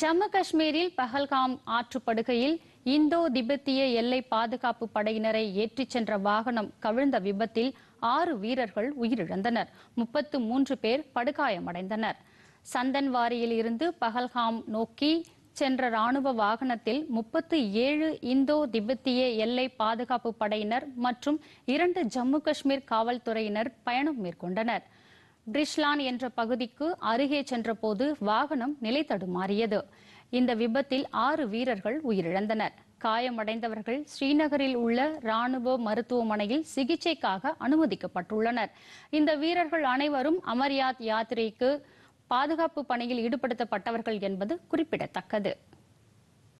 ஜம்மு காஷ்மீரில் பகல்காம் ஆற்றுப்படுகையில் இந்தோ திபெத்திய எல்லை பாதுகாப்பு படையினரை ஏற்றிச் சென்ற வாகனம் கவிழ்ந்த விபத்தில் ஆறு வீரர்கள் உயிரிழந்தனர் முப்பத்து மூன்று பேர் படுகாயமடைந்தனர் சந்தன்வாரியில் இருந்து பகல்காம் நோக்கி சென்ற ராணுவ வாகனத்தில் முப்பத்து ஏழு இந்தோ திபெத்திய எல்லை பாதுகாப்பு படையினர் மற்றும் இரண்டு ஜம்மு காஷ்மீர் காவல்துறையினர் பயணம் மேற்கொண்டனர் பிரிஷ்லான் என்ற பகுதிக்கு அருகே சென்றபோது வாகனம் நிலை தடுமாறியது இந்த விபத்தில் ஆறு வீரர்கள் உயிரிழந்தனர் காயமடைந்தவர்கள் ஸ்ரீநகரில் உள்ள ராணுவ மருத்துவமனையில் சிகிச்சைக்காக அனுமதிக்கப்பட்டுள்ளனர் இந்த வீரர்கள் அனைவரும் அமர்யாத் யாத்திரைக்கு பாதுகாப்பு பணியில் ஈடுபடுத்தப்பட்டவர்கள் என்பது குறிப்பிடத்தக்கது